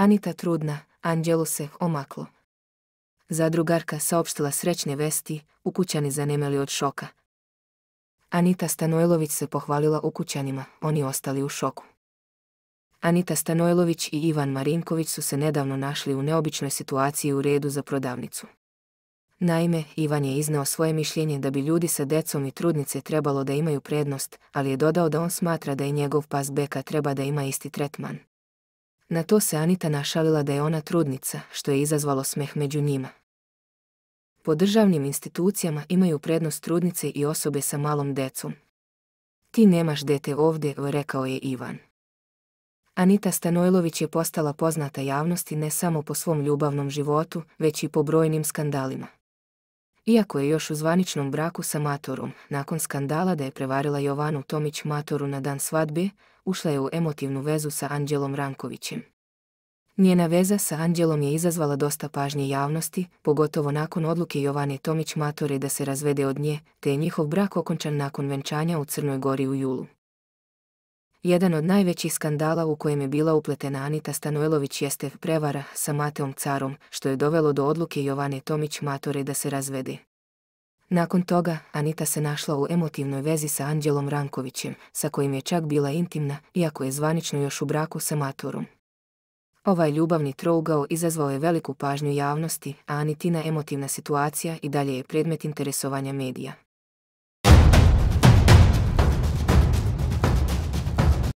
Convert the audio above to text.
Anita trudna, Anđelu se omaklo. Zadrugarka saopštila srećne vesti, ukućani zanemeli od šoka. Anita Stanojlović se pohvalila ukućanima, oni ostali u šoku. Anita Stanojlović i Ivan Marinković su se nedavno našli u neobičnoj situaciji u redu za prodavnicu. Naime, Ivan je iznao svoje mišljenje da bi ljudi sa decom i trudnice trebalo da imaju prednost, ali je dodao da on smatra da i njegov pas beka treba da ima isti tretman. Na to se Anita našalila da je ona trudnica, što je izazvalo smeh među njima. Po državnim institucijama imaju prednost trudnice i osobe sa malom decom. Ti nemaš dete ovdje, rekao je Ivan. Anita Stanojlović je postala poznata javnosti ne samo po svom ljubavnom životu, već i po brojnim skandalima. Iako je još u zvaničnom braku sa Matorom, nakon skandala da je prevarila Jovanu Tomić Matoru na dan svadbe, ušla je u emotivnu vezu sa Anđelom Rankovićem. Njena veza sa Anđelom je izazvala dosta pažnje javnosti, pogotovo nakon odluke Jovane Tomić Matore da se razvede od nje, te je njihov brak okončan nakon venčanja u Crnoj Gori u julu. Jedan od najvećih skandala u kojem je bila upletena Anita Stanojlović jeste prevara sa Mateom Carom, što je dovelo do odluke Jovane Tomić Matore da se razvede. Nakon toga, Anita se našla u emotivnoj vezi sa Anđelom Rankovićem, sa kojim je čak bila intimna, iako je zvanično još u braku sa Maturom. Ovaj ljubavni trougao izazvao je veliku pažnju javnosti, a Anitina emotivna situacija i dalje je predmet interesovanja medija.